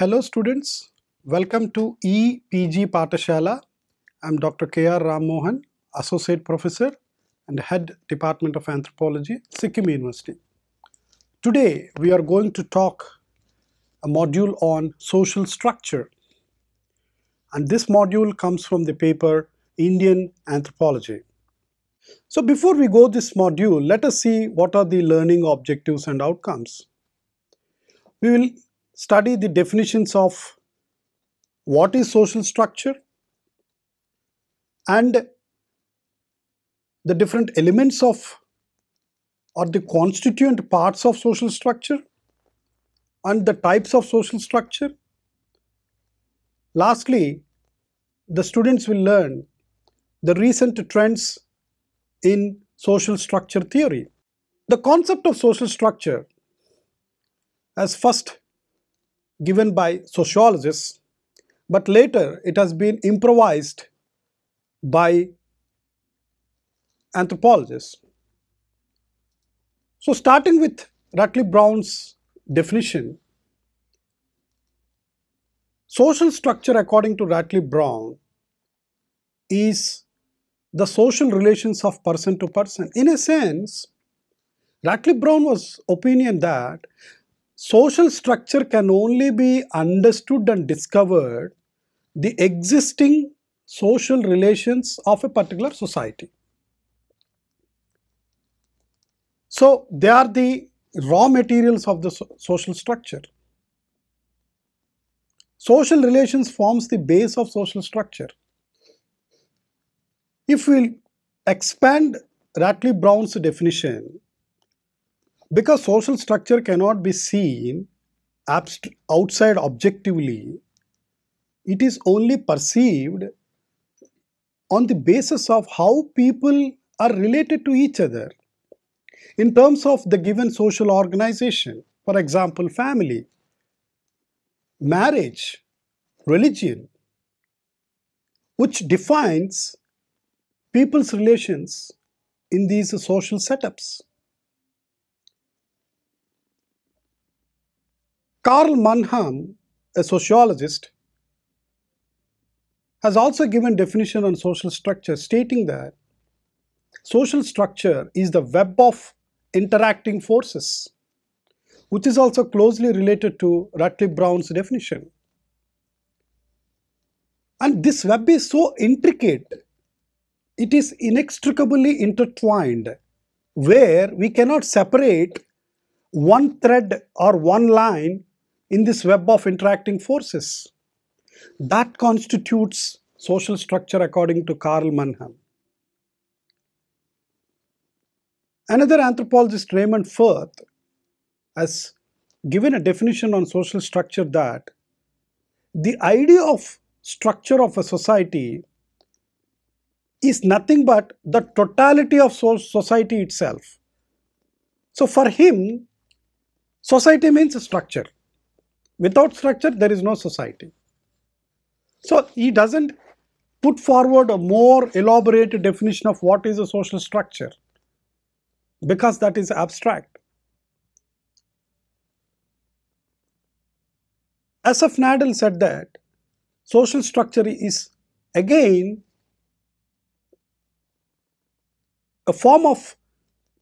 Hello students, welcome to EPG Patashala. I'm Dr. K.R. Ram Mohan, Associate Professor and Head Department of Anthropology, Sikkim University. Today we are going to talk a module on social structure and this module comes from the paper Indian Anthropology. So before we go this module, let us see what are the learning objectives and outcomes. We will study the definitions of what is social structure and the different elements of or the constituent parts of social structure and the types of social structure. Lastly, the students will learn the recent trends in social structure theory. The concept of social structure as first given by sociologists, but later it has been improvised by anthropologists. So starting with Ratcliffe Brown's definition, social structure according to Ratcliffe Brown is the social relations of person to person. In a sense, Rutledge Brown was opinion that social structure can only be understood and discovered the existing social relations of a particular society. So, they are the raw materials of the so social structure. Social relations forms the base of social structure. If we expand Ratley-Brown's definition, because social structure cannot be seen outside objectively, it is only perceived on the basis of how people are related to each other in terms of the given social organization, for example, family, marriage, religion, which defines people's relations in these social setups. Karl Mannheim, a sociologist, has also given definition on social structure stating that social structure is the web of interacting forces which is also closely related to Ratcliffe Brown's definition. And this web is so intricate, it is inextricably intertwined where we cannot separate one thread or one line in this web of interacting forces. That constitutes social structure according to Karl Mannheim. Another anthropologist, Raymond Firth, has given a definition on social structure that the idea of structure of a society is nothing but the totality of society itself. So for him, society means structure. Without structure, there is no society. So he doesn't put forward a more elaborate definition of what is a social structure because that is abstract. Asaf nadal said that social structure is again a form of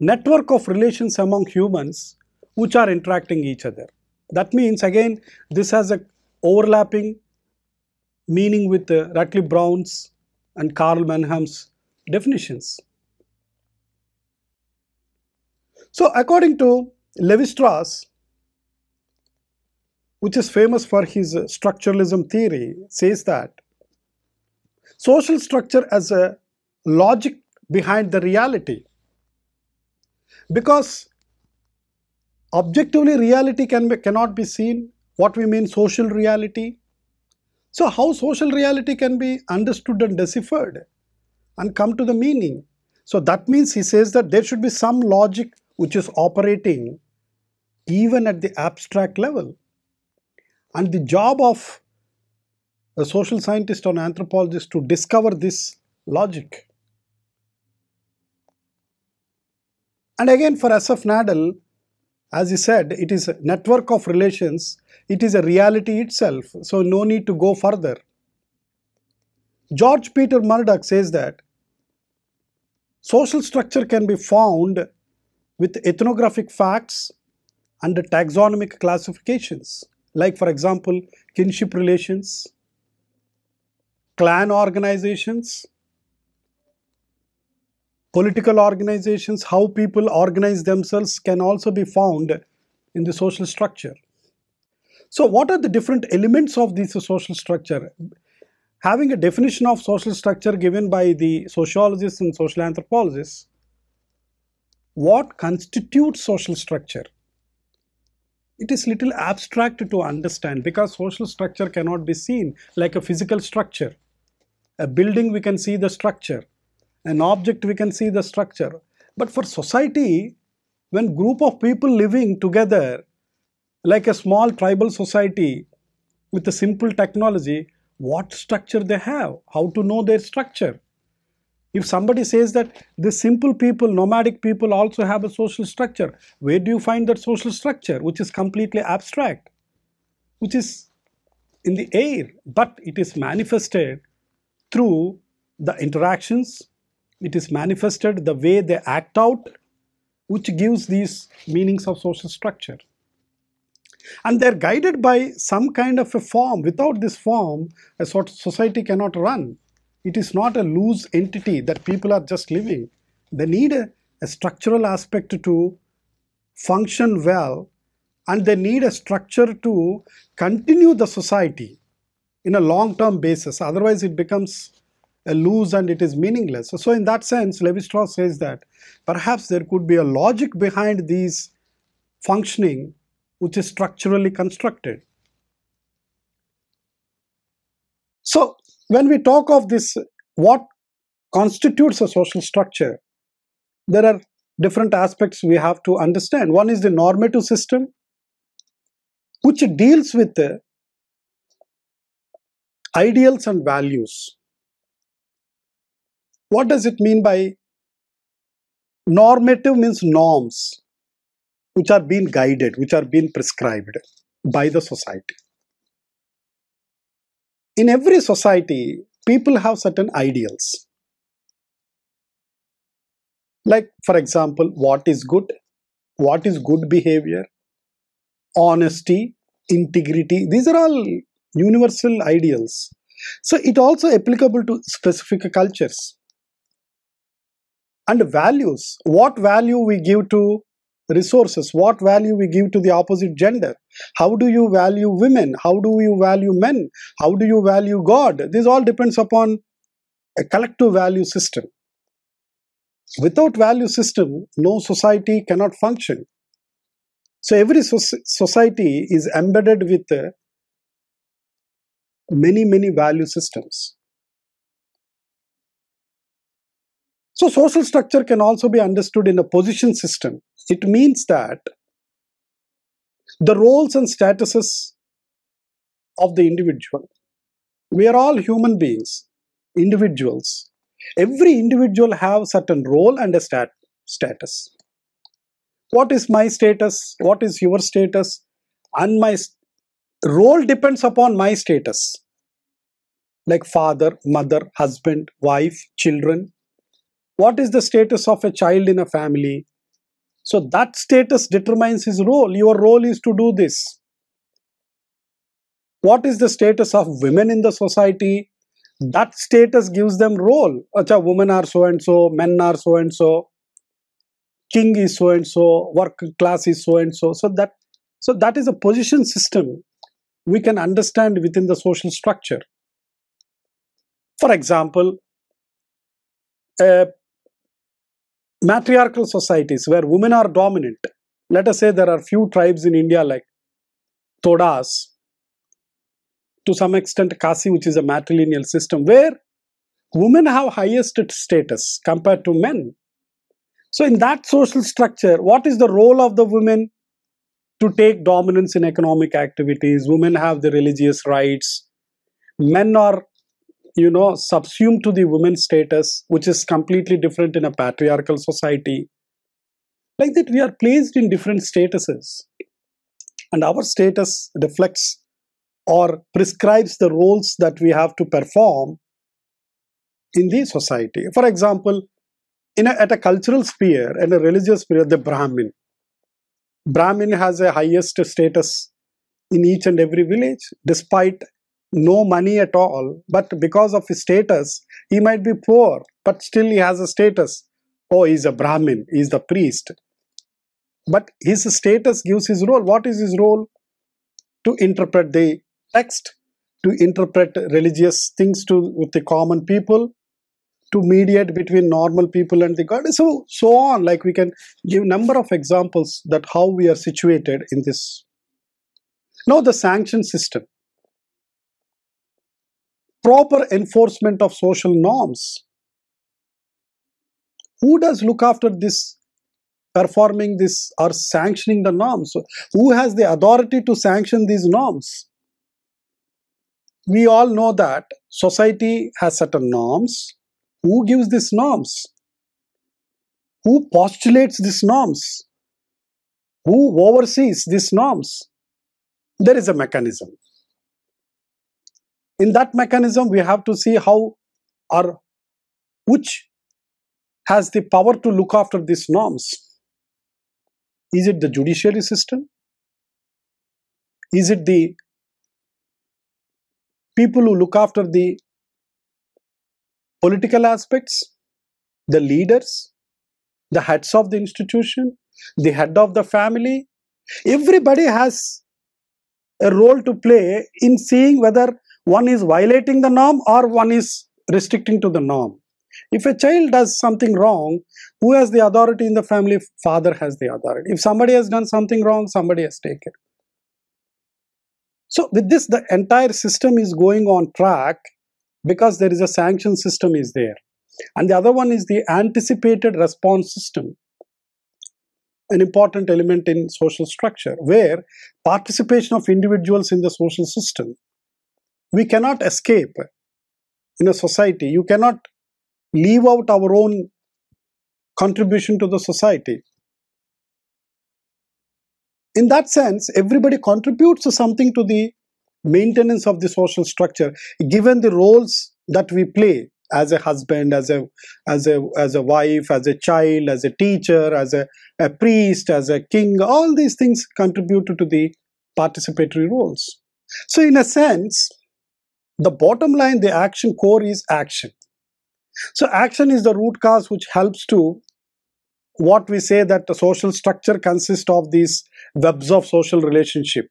network of relations among humans which are interacting each other. That means again this has a overlapping meaning with uh, Ratcliffe Brown's and Karl Mannheim's definitions. So according to Levi-Strauss, which is famous for his structuralism theory, says that social structure as a logic behind the reality because objectively reality can be, cannot be seen, what we mean social reality. So how social reality can be understood and deciphered and come to the meaning. So that means he says that there should be some logic which is operating even at the abstract level. And the job of a social scientist or an anthropologist to discover this logic. And again for SF Nadal, as he said, it is a network of relations. It is a reality itself, so no need to go further. George Peter Murdoch says that social structure can be found with ethnographic facts and taxonomic classifications, like for example, kinship relations, clan organizations, Political organizations, how people organize themselves can also be found in the social structure. So what are the different elements of this social structure? Having a definition of social structure given by the sociologists and social anthropologists, what constitutes social structure? It is little abstract to understand because social structure cannot be seen like a physical structure. A building we can see the structure an object we can see the structure. But for society, when group of people living together, like a small tribal society with a simple technology, what structure they have, how to know their structure. If somebody says that the simple people, nomadic people also have a social structure, where do you find that social structure which is completely abstract, which is in the air, but it is manifested through the interactions it is manifested the way they act out which gives these meanings of social structure and they're guided by some kind of a form without this form a sort of society cannot run it is not a loose entity that people are just living they need a, a structural aspect to function well and they need a structure to continue the society in a long term basis otherwise it becomes loose and it is meaningless. So in that sense, Levi-Strauss says that perhaps there could be a logic behind these functioning which is structurally constructed. So when we talk of this, what constitutes a social structure, there are different aspects we have to understand. One is the normative system, which deals with the ideals and values. What does it mean by normative means norms which are being guided, which are being prescribed by the society. In every society, people have certain ideals. Like, for example, what is good, what is good behavior, honesty, integrity, these are all universal ideals. So, it also applicable to specific cultures and values what value we give to resources what value we give to the opposite gender how do you value women how do you value men how do you value god this all depends upon a collective value system without value system no society cannot function so every so society is embedded with uh, many many value systems So social structure can also be understood in a position system. It means that the roles and statuses of the individual. We are all human beings, individuals. Every individual have certain role and a stat status. What is my status? What is your status? And my role depends upon my status. Like father, mother, husband, wife, children, what is the status of a child in a family. So that status determines his role. Your role is to do this. What is the status of women in the society? That status gives them role. Acha, women are so and so, men are so and so, king is so and so, work class is so and so. So that so that is a position system we can understand within the social structure. For example, a matriarchal societies where women are dominant. Let us say there are few tribes in India like Todas, to some extent Kasi, which is a matrilineal system, where women have highest status compared to men. So in that social structure, what is the role of the women? To take dominance in economic activities, women have the religious rights, men are you know subsumed to the women's status which is completely different in a patriarchal society like that we are placed in different statuses and our status reflects or prescribes the roles that we have to perform in the society for example in a, at a cultural sphere and a religious sphere the brahmin brahmin has a highest status in each and every village despite no money at all, but because of his status, he might be poor, but still he has a status. Oh, he's a Brahmin, he's the priest. But his status gives his role. What is his role? To interpret the text, to interpret religious things to with the common people, to mediate between normal people and the god. So so on. Like we can give number of examples that how we are situated in this. Now the sanction system proper enforcement of social norms. Who does look after this, performing this or sanctioning the norms? Who has the authority to sanction these norms? We all know that society has certain norms. Who gives these norms? Who postulates these norms? Who oversees these norms? There is a mechanism in that mechanism we have to see how or which has the power to look after these norms is it the judiciary system is it the people who look after the political aspects the leaders the heads of the institution the head of the family everybody has a role to play in seeing whether one is violating the norm or one is restricting to the norm if a child does something wrong who has the authority in the family father has the authority if somebody has done something wrong somebody has taken so with this the entire system is going on track because there is a sanction system is there and the other one is the anticipated response system an important element in social structure where participation of individuals in the social system we cannot escape in a society. You cannot leave out our own contribution to the society. In that sense, everybody contributes something to the maintenance of the social structure, given the roles that we play as a husband, as a as a as a wife, as a child, as a teacher, as a, a priest, as a king, all these things contribute to the participatory roles. So, in a sense, the bottom line the action core is action so action is the root cause which helps to what we say that the social structure consists of these webs of social relationship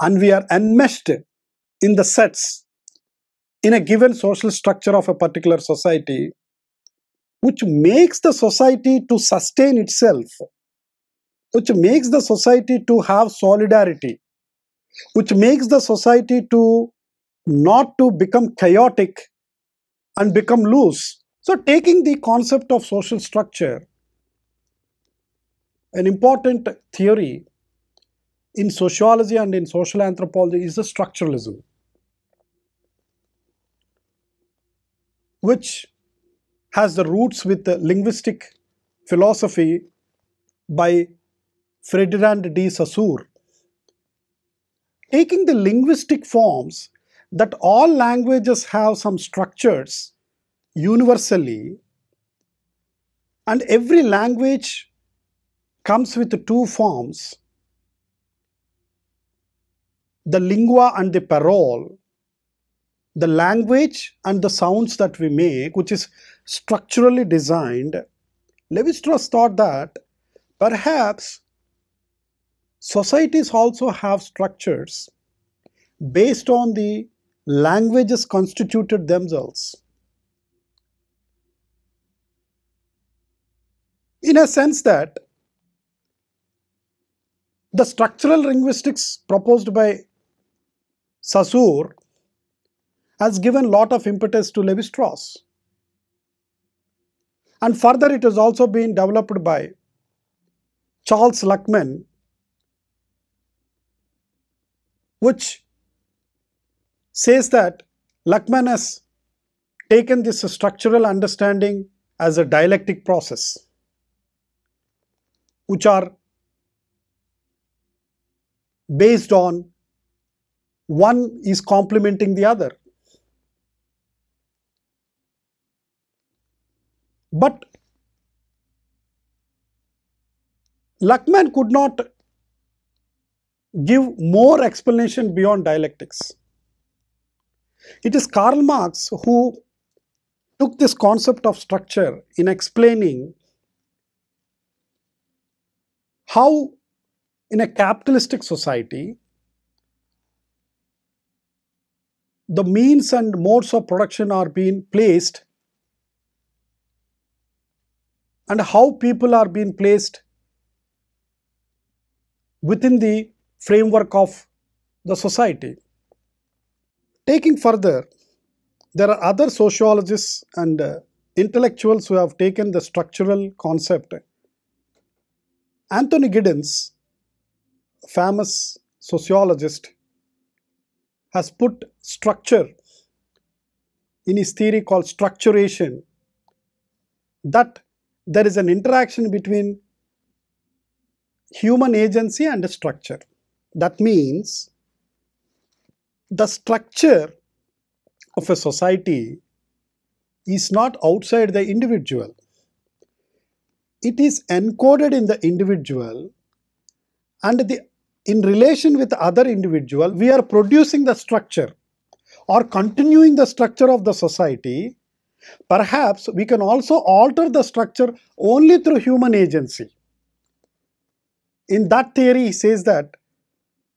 and we are enmeshed in the sets in a given social structure of a particular society which makes the society to sustain itself which makes the society to have solidarity which makes the society to not to become chaotic and become loose. So taking the concept of social structure, an important theory in sociology and in social anthropology is the structuralism, which has the roots with the linguistic philosophy by Ferdinand de Saussure. Taking the linguistic forms that all languages have some structures universally and every language comes with two forms the lingua and the parole the language and the sounds that we make which is structurally designed levi-strauss thought that perhaps societies also have structures based on the languages constituted themselves. In a sense that the structural linguistics proposed by Saussure has given lot of impetus to Levi-Strauss. And further it has also been developed by Charles Luckman, which says that Luckman has taken this structural understanding as a dialectic process, which are based on one is complementing the other. But Luckman could not give more explanation beyond dialectics. It is Karl Marx who took this concept of structure in explaining how in a capitalistic society the means and modes of production are being placed and how people are being placed within the framework of the society. Taking further, there are other sociologists and uh, intellectuals who have taken the structural concept. Anthony Giddens, famous sociologist, has put structure in his theory called structuration that there is an interaction between human agency and structure. That means the structure of a society is not outside the individual. It is encoded in the individual and the, in relation with other individual, we are producing the structure or continuing the structure of the society. Perhaps we can also alter the structure only through human agency. In that theory, he says that,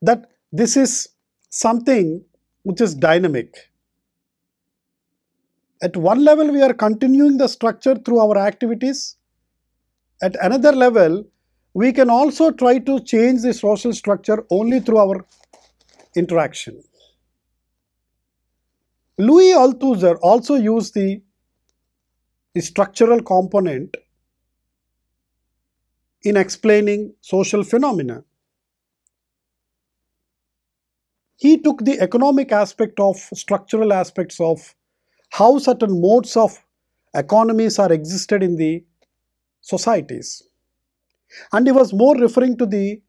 that this is something which is dynamic. At one level, we are continuing the structure through our activities. At another level, we can also try to change the social structure only through our interaction. Louis Althusser also used the, the structural component in explaining social phenomena he took the economic aspect of structural aspects of how certain modes of economies are existed in the societies. And he was more referring to the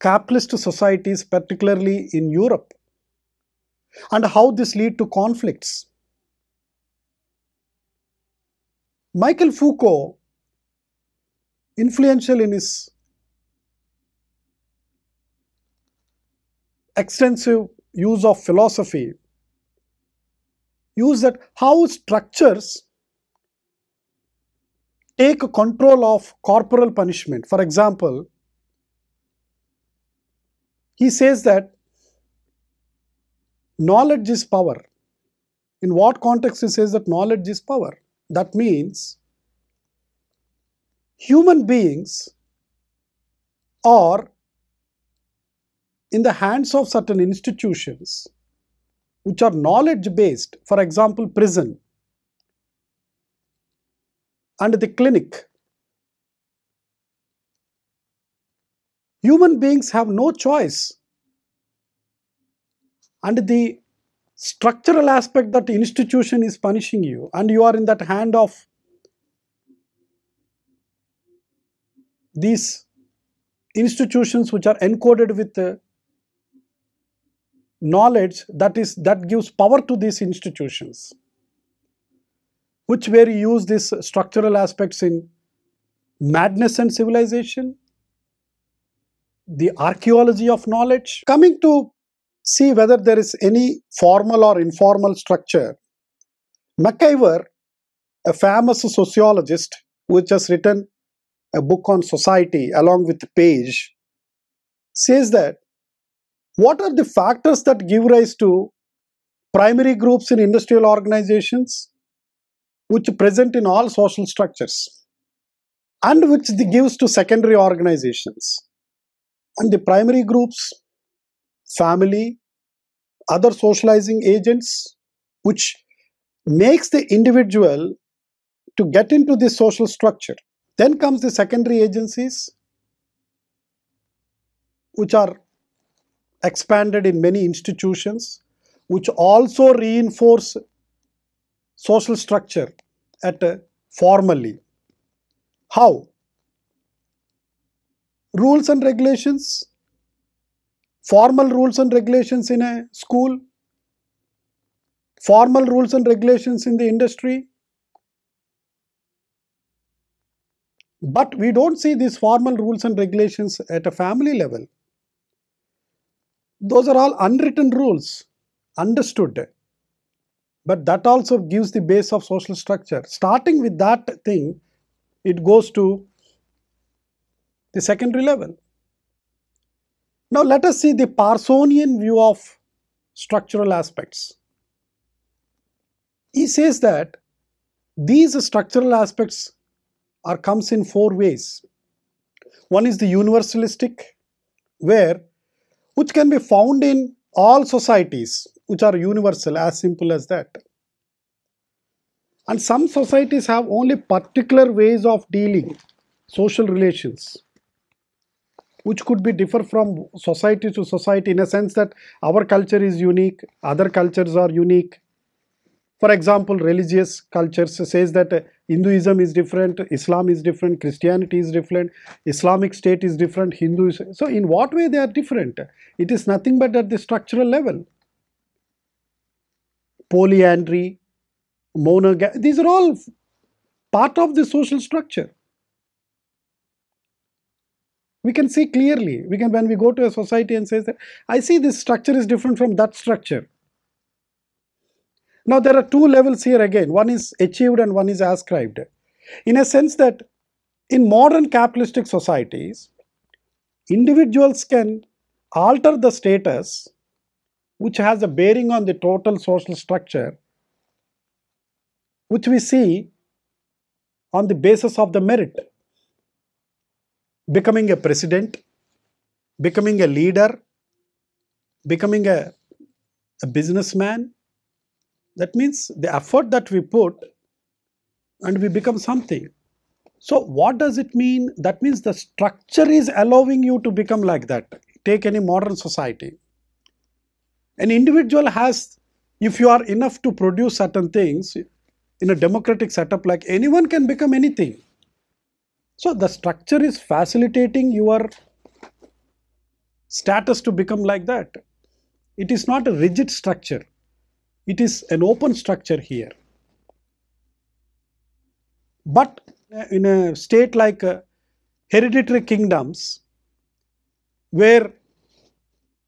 capitalist societies, particularly in Europe, and how this lead to conflicts. Michael Foucault, influential in his extensive use of philosophy use that how structures take control of corporal punishment. For example, he says that knowledge is power. In what context he says that knowledge is power? That means human beings are in the hands of certain institutions which are knowledge based, for example, prison and the clinic. Human beings have no choice and the structural aspect that institution is punishing you and you are in that hand of these institutions which are encoded with uh, knowledge that is that gives power to these institutions which where you use these structural aspects in madness and civilization the archaeology of knowledge coming to see whether there is any formal or informal structure McIver, a famous sociologist which has written a book on society along with Page, says that what are the factors that give rise to primary groups in industrial organizations, which present in all social structures, and which gives to secondary organizations? And the primary groups, family, other socializing agents, which makes the individual to get into this social structure. Then comes the secondary agencies, which are expanded in many institutions which also reinforce social structure at a uh, formally. How? Rules and regulations, formal rules and regulations in a school, formal rules and regulations in the industry. But we don't see these formal rules and regulations at a family level. Those are all unwritten rules, understood. But that also gives the base of social structure. Starting with that thing, it goes to the secondary level. Now let us see the Parsonian view of structural aspects. He says that these structural aspects are comes in four ways. One is the universalistic, where which can be found in all societies, which are universal, as simple as that. And some societies have only particular ways of dealing social relations, which could be differ from society to society in a sense that our culture is unique, other cultures are unique. For example, religious cultures says that Hinduism is different, Islam is different, Christianity is different, Islamic State is different, Hinduism. So, in what way they are different? It is nothing but at the structural level. Polyandry, monogamy, these are all part of the social structure. We can see clearly, we can when we go to a society and say that I see this structure is different from that structure. Now there are two levels here again, one is achieved and one is ascribed. In a sense that in modern capitalistic societies, individuals can alter the status which has a bearing on the total social structure which we see on the basis of the merit. Becoming a president, becoming a leader, becoming a, a businessman, that means the effort that we put and we become something. So what does it mean? That means the structure is allowing you to become like that. Take any modern society. An individual has, if you are enough to produce certain things, in a democratic setup like anyone can become anything. So the structure is facilitating your status to become like that. It is not a rigid structure. It is an open structure here. But uh, in a state like uh, hereditary kingdoms, where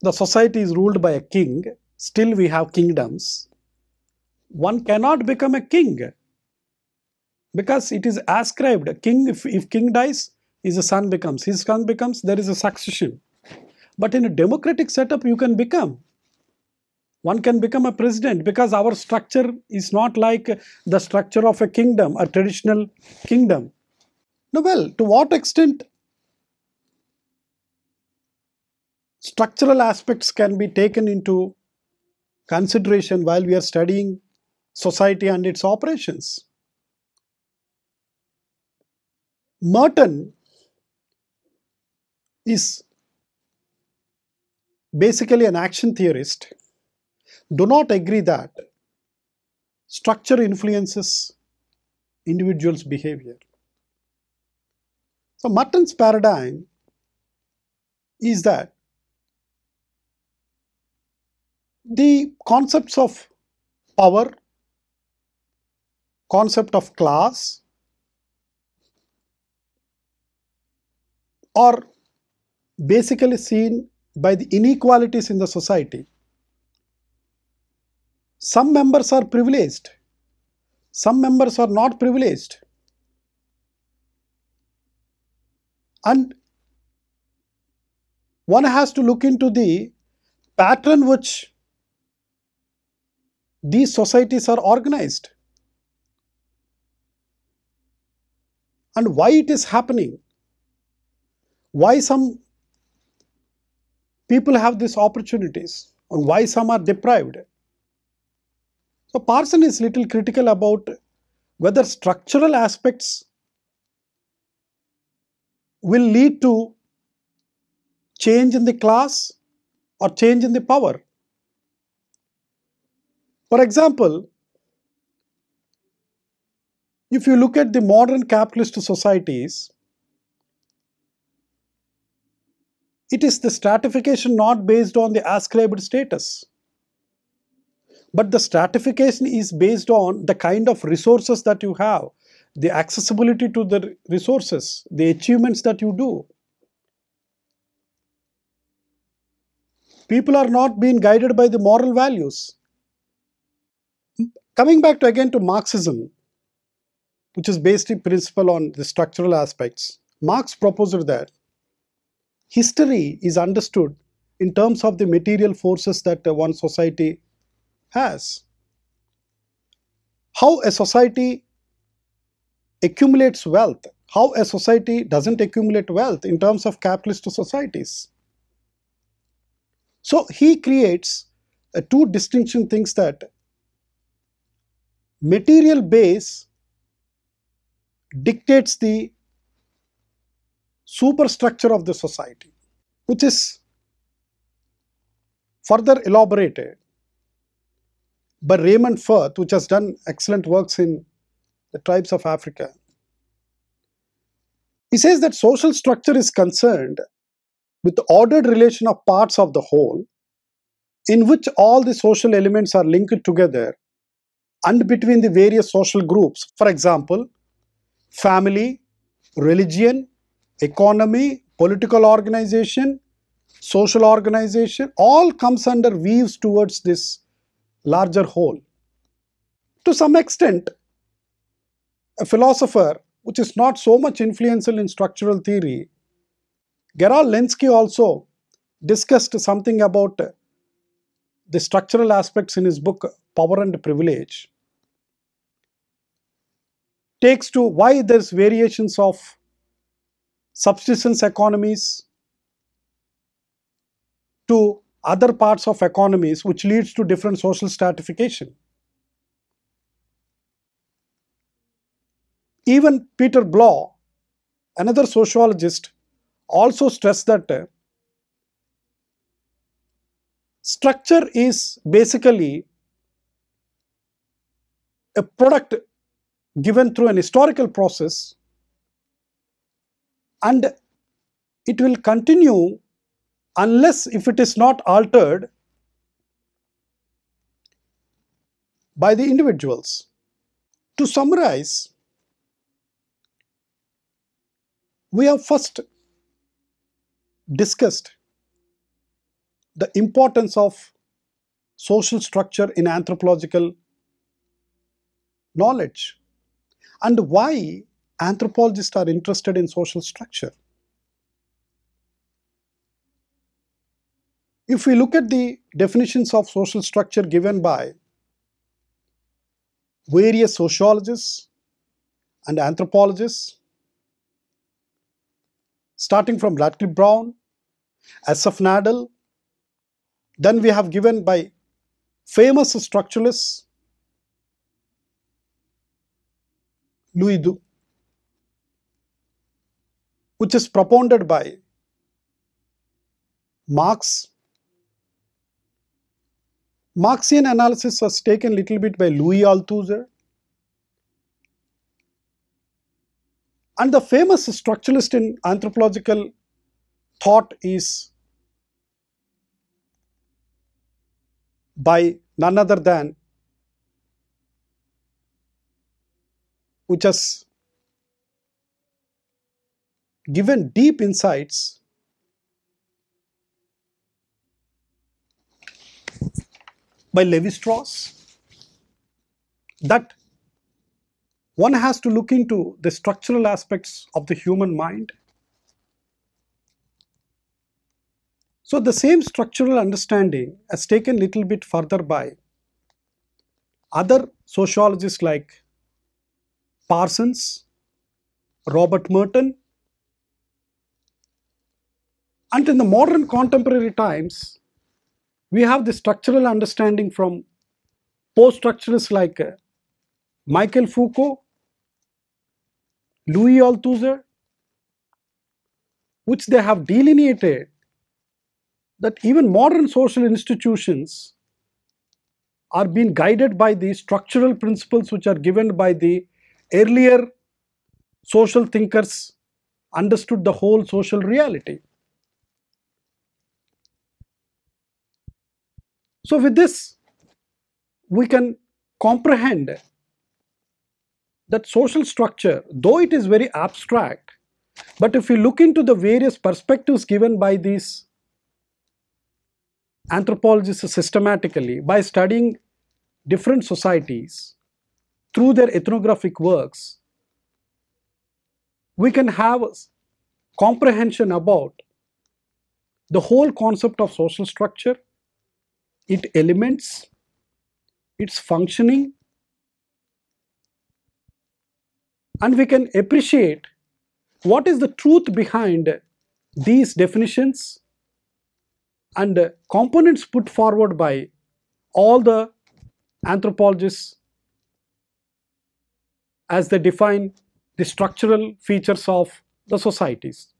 the society is ruled by a king, still we have kingdoms, one cannot become a king because it is ascribed. A king, if, if king dies, his son becomes, his son becomes, there is a succession. But in a democratic setup, you can become one can become a president because our structure is not like the structure of a kingdom, a traditional kingdom. Now, well, to what extent structural aspects can be taken into consideration while we are studying society and its operations. Merton is basically an action theorist do not agree that structure influences individuals' behavior. So Martin's paradigm is that the concepts of power, concept of class, are basically seen by the inequalities in the society some members are privileged, some members are not privileged. And one has to look into the pattern which these societies are organized and why it is happening, why some people have these opportunities and why some are deprived. So Parson is little critical about whether structural aspects will lead to change in the class or change in the power. For example, if you look at the modern capitalist societies, it is the stratification not based on the ascribed status. But the stratification is based on the kind of resources that you have, the accessibility to the resources, the achievements that you do. People are not being guided by the moral values. Coming back to again to Marxism, which is based in principle on the structural aspects, Marx proposed that history is understood in terms of the material forces that one society has. How a society accumulates wealth, how a society doesn't accumulate wealth in terms of capitalist societies. So he creates uh, two distinction things that material base dictates the superstructure of the society, which is further elaborated but Raymond Firth, which has done excellent works in the tribes of Africa, he says that social structure is concerned with the ordered relation of parts of the whole, in which all the social elements are linked together and between the various social groups. For example, family, religion, economy, political organization, social organization, all comes under weaves towards this larger whole. To some extent, a philosopher which is not so much influential in structural theory, Gerald Lenski also discussed something about the structural aspects in his book Power and Privilege. Takes to why there's variations of subsistence economies to other parts of economies which leads to different social stratification. Even Peter Bloch, another sociologist, also stressed that uh, structure is basically a product given through an historical process and it will continue unless if it is not altered by the individuals. To summarize, we have first discussed the importance of social structure in anthropological knowledge and why anthropologists are interested in social structure. If we look at the definitions of social structure given by various sociologists and anthropologists, starting from Radcliffe Brown, S.F. Nadel, then we have given by famous structuralists Louis Du, which is propounded by Marx Marxian analysis was taken little bit by Louis Althusser. And the famous structuralist in anthropological thought is by none other than which has given deep insights by Levi-Strauss that one has to look into the structural aspects of the human mind. So the same structural understanding as taken a little bit further by other sociologists like Parsons, Robert Merton, and in the modern contemporary times, we have the structural understanding from post structuralists like uh, Michael Foucault, Louis Althusser, which they have delineated that even modern social institutions are being guided by the structural principles which are given by the earlier social thinkers understood the whole social reality. So, with this we can comprehend that social structure though it is very abstract but if you look into the various perspectives given by these anthropologists systematically by studying different societies through their ethnographic works, we can have comprehension about the whole concept of social structure its elements its functioning and we can appreciate what is the truth behind these definitions and components put forward by all the anthropologists as they define the structural features of the societies.